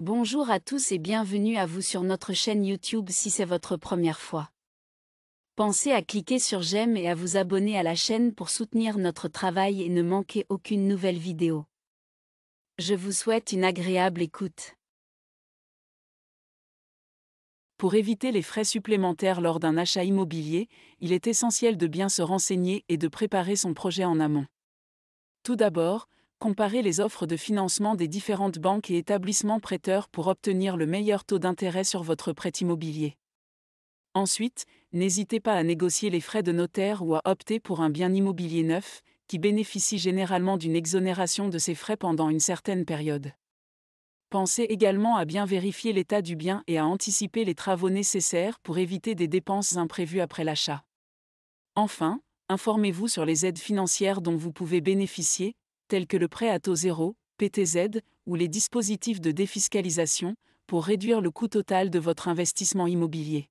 Bonjour à tous et bienvenue à vous sur notre chaîne YouTube si c'est votre première fois. Pensez à cliquer sur j'aime et à vous abonner à la chaîne pour soutenir notre travail et ne manquer aucune nouvelle vidéo. Je vous souhaite une agréable écoute. Pour éviter les frais supplémentaires lors d'un achat immobilier, il est essentiel de bien se renseigner et de préparer son projet en amont. Tout d'abord, comparer les offres de financement des différentes banques et établissements prêteurs pour obtenir le meilleur taux d'intérêt sur votre prêt immobilier. Ensuite, n'hésitez pas à négocier les frais de notaire ou à opter pour un bien immobilier neuf, qui bénéficie généralement d'une exonération de ses frais pendant une certaine période. Pensez également à bien vérifier l'état du bien et à anticiper les travaux nécessaires pour éviter des dépenses imprévues après l'achat. Enfin, informez-vous sur les aides financières dont vous pouvez bénéficier, tels que le prêt à taux zéro, PTZ, ou les dispositifs de défiscalisation, pour réduire le coût total de votre investissement immobilier.